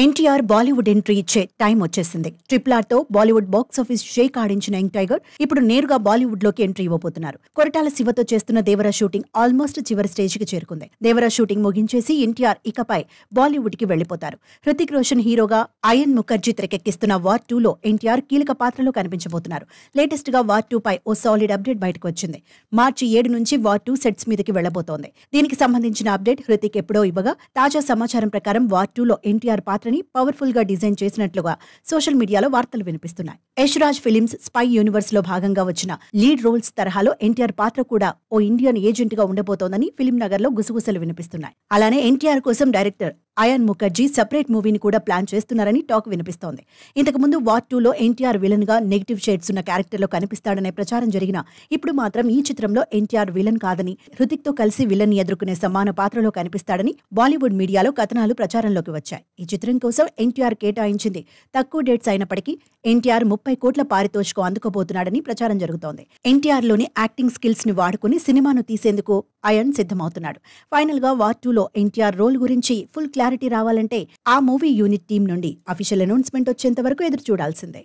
NTR Bollywood entry ఇచ్చే time వచ్చేసింది triple తో బాలీవుడ్ బాక్సాఫీస్ షేక్ ఆడించిన యంగ్ టైగర్ ఇప్పుడు నేరుగా బాలీవుడ్ లోకి ఎంట్రీ ఇవ్వబోతున్నారు కొరటాల శివతో చేస్తున్న దేవరా షూటింగ్ ఆల్మోస్ట్ చివరి స్టేజ్ కి చేరుకుంది దేవరా షూటింగ్ ముగించేసి ఎన్టీఆర్ ఇకపై బాలీవుడ్ కి వెళ్లిపోతారు హృతిక్ రోషన్ హీరోగా అయన్ ముఖర్జీ తెరకెక్కిస్తున్న వార్ టూలో ఎన్టీఆర్ కీలక పాత్రలో కనిపించబోతున్నారు లేటెస్ట్ గా వార్ టూ పై ఓ సాలిడ్ అప్డేట్ బయటకు వచ్చింది మార్చి ఏడు నుంచి వార్ టూ సెట్స్ మీదకి వెళ్లబోతోంది దీనికి సంబంధించిన అప్డేట్ హృతిక్ ఎప్పుడో ఇవ్వగా తాజా సమాచారం ప్రకారం వార్ టూలో ఎన్టీఆర్ పాత్ర పాత్రని పవర్ఫుల్గా డిజైన్ చేసినట్లుగా సోషల్ మీడియాలో వార్తలు వినిపిస్తున్నాయి యశ్రాజ్ ఫిలిమ్స్ స్పై యూనివర్స్ లో భాగంగా వచ్చిన లీడ్ రోల్స్ తరహాలో ఎన్టీఆర్ పాత్ర కూడా ఓ ఇండియన్ ఏజెంట్ గా ఉండబోతోందని ఫిలిం నగర్ లో గుసగుసలు వినిపిస్తున్నాయి అలానే ఎన్టీఆర్ కోసం డైరెక్టర్ అయాన్ ముఖర్జీ సపరేట్ మూవీని కూడా ప్లాన్ చేస్తున్నారని టాక్ వినిపిస్తోంది ఇంతకుముందు వార్ టూలో ఎన్టీఆర్ విలన్ గా నెగిటివ్ షేడ్స్ ఉన్న క్యారెక్టర్ లో కనిపిస్తాడనే ప్రచారం జరిగిన ఇప్పుడు మాత్రం ఈ చిత్రంలో ఎన్టీఆర్ విలన్ కాదని హృతిక్ తో కలిసి విలన్ ఎదుర్కొనే సమాన పాత్రలో కనిపిస్తాడని బాలీవుడ్ మీడియాలో కథనాలు ప్రచారంలోకి వచ్చాయి ఈ చిత్రం కోసం ఎన్టీఆర్ కేటాయించింది తక్కువ డేట్స్ అయినప్పటికీ ఎన్టీఆర్ ముప్పై కోట్ల పారితోషికం అందుకోబోతున్నాడని ప్రచారం జరుగుతోంది ఎన్టీఆర్లోని యాక్టింగ్ స్కిల్స్ ని వాడుకుని సినిమాను తీసేందుకు అయన్ సిద్ధమవుతున్నాడు ఫైనల్ గా వార్ టూలో ఎన్టీఆర్ రోల్ గురించి ఫుల్ క్లారిటీ రావాలంటే ఆ మూవీ యూనిట్ టీం నుండి అఫీషియల్ అనౌన్స్మెంట్ వచ్చేంత వరకు ఎదురు చూడాల్సిందే